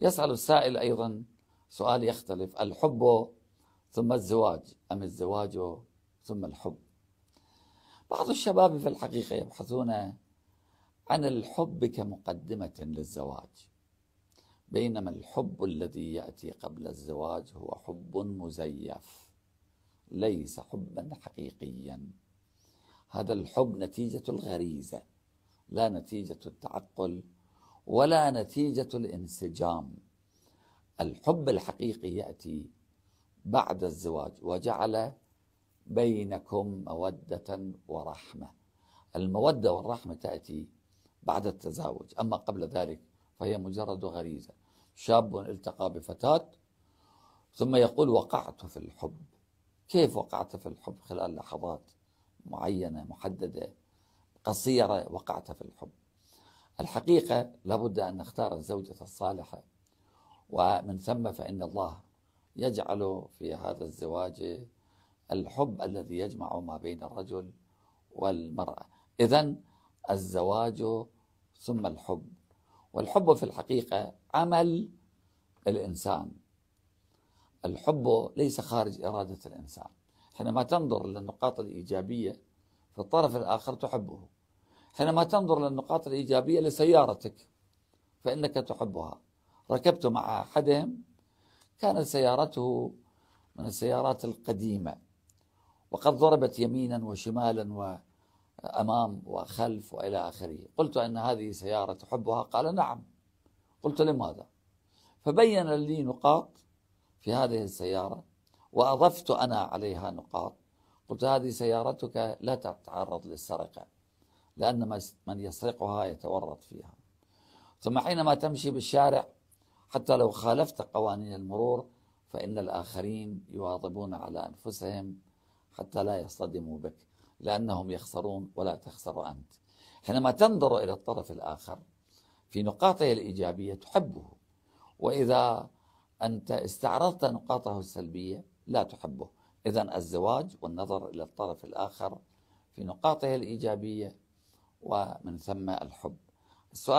يسأل السائل أيضا سؤال يختلف الحب ثم الزواج أم الزواج ثم الحب بعض الشباب في الحقيقة يبحثون عن الحب كمقدمة للزواج بينما الحب الذي يأتي قبل الزواج هو حب مزيف ليس حبا حقيقيا هذا الحب نتيجة الغريزة لا نتيجة التعقل ولا نتيجة الانسجام الحب الحقيقي يأتي بعد الزواج وجعل بينكم مودة ورحمة المودة والرحمة تأتي بعد التزاوج أما قبل ذلك فهي مجرد غريزة شاب التقى بفتاة ثم يقول وقعت في الحب كيف وقعت في الحب خلال لحظات معينة محددة قصيرة وقعت في الحب الحقيقة لابد أن نختار الزوجة الصالحة ومن ثم فإن الله يجعل في هذا الزواج الحب الذي يجمع ما بين الرجل والمرأة إذا الزواج ثم الحب والحب في الحقيقة عمل الإنسان الحب ليس خارج إرادة الإنسان حينما تنظر للنقاط الإيجابية في الطرف الآخر تحبه حينما تنظر للنقاط الإيجابية لسيارتك فإنك تحبها ركبت مع أحدهم كانت سيارته من السيارات القديمة وقد ضربت يمينا وشمالا وأمام وخلف وإلى آخره قلت أن هذه سيارة تحبها قال نعم قلت لماذا فبين لي نقاط في هذه السيارة وأضفت أنا عليها نقاط قلت هذه سيارتك لا تتعرض للسرقة لأن من يسرقها يتورط فيها ثم حينما تمشي بالشارع حتى لو خالفت قوانين المرور فإن الآخرين يواظبون على أنفسهم حتى لا يصطدموا بك لأنهم يخسرون ولا تخسر أنت حينما تنظر إلى الطرف الآخر في نقاطه الإيجابية تحبه وإذا أنت استعرضت نقاطه السلبية لا تحبه إذا الزواج والنظر إلى الطرف الآخر في نقاطه الإيجابية ومن ثم الحب السؤال